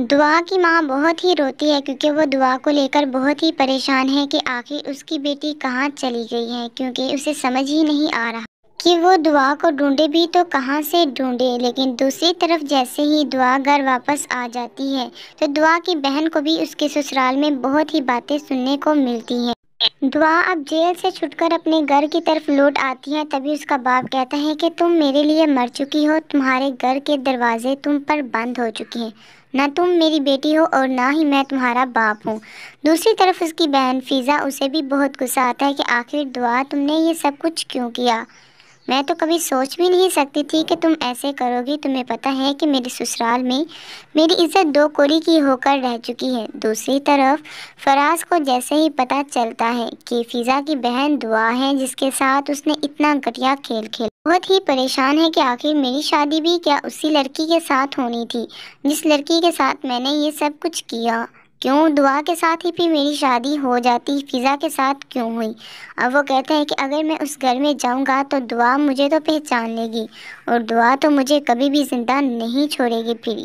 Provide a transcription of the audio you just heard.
दुआ की माँ बहुत ही रोती है क्योंकि वो दुआ को लेकर बहुत ही परेशान है कि आखिर उसकी बेटी कहाँ चली गई है क्योंकि उसे समझ ही नहीं आ रहा कि वो दुआ को ढूंढे भी तो कहाँ से ढूंढे लेकिन दूसरी तरफ जैसे ही दुआ घर वापस आ जाती है तो दुआ की बहन को भी उसके ससुराल में बहुत ही बातें सुनने को मिलती हैं दुआ अब जेल से छुटकर अपने घर की तरफ लौट आती है तभी उसका बाप कहता है कि तुम मेरे लिए मर चुकी हो तुम्हारे घर के दरवाजे तुम पर बंद हो चुके हैं ना तुम मेरी बेटी हो और ना ही मैं तुम्हारा बाप हूँ दूसरी तरफ उसकी बहन फ़िज़ा उसे भी बहुत गुस्सा आता है कि आखिर दुआ तुमने ये सब कुछ क्यों किया मैं तो कभी सोच भी नहीं सकती थी कि तुम ऐसे करोगी तुम्हें पता है कि मेरे ससुराल में मेरी इज्जत दो कोरी की होकर रह चुकी है दूसरी तरफ फराज को जैसे ही पता चलता है कि फ़िज़ा की बहन दुआ है जिसके साथ उसने इतना घटिया खेल खेला बहुत ही परेशान है कि आखिर मेरी शादी भी क्या उसी लड़की के साथ होनी थी जिस लड़की के साथ मैंने ये सब कुछ किया क्यों दुआ के साथ ही भी मेरी शादी हो जाती फ़िज़ा के साथ क्यों हुई अब वो कहते हैं कि अगर मैं उस घर में जाऊंगा तो दुआ मुझे तो पहचान लेगी और दुआ तो मुझे कभी भी ज़िंदा नहीं छोड़ेगी फिर